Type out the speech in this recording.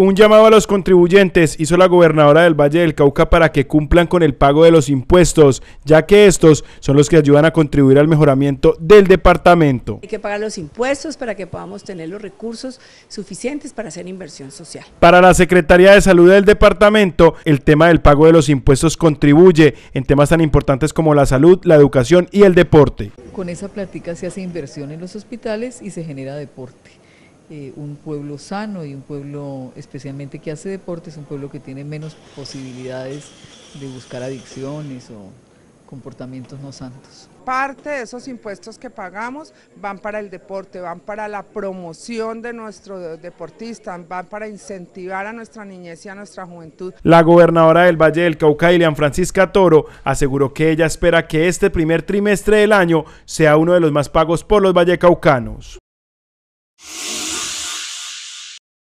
Un llamado a los contribuyentes hizo la gobernadora del Valle del Cauca para que cumplan con el pago de los impuestos, ya que estos son los que ayudan a contribuir al mejoramiento del departamento. Hay que pagar los impuestos para que podamos tener los recursos suficientes para hacer inversión social. Para la Secretaría de Salud del departamento, el tema del pago de los impuestos contribuye en temas tan importantes como la salud, la educación y el deporte. Con esa plática se hace inversión en los hospitales y se genera deporte. Eh, un pueblo sano y un pueblo especialmente que hace deporte, es un pueblo que tiene menos posibilidades de buscar adicciones o comportamientos no santos. Parte de esos impuestos que pagamos van para el deporte, van para la promoción de nuestros deportistas, van para incentivar a nuestra niñez y a nuestra juventud. La gobernadora del Valle del Cauca, Ilian Francisca Toro, aseguró que ella espera que este primer trimestre del año sea uno de los más pagos por los vallecaucanos.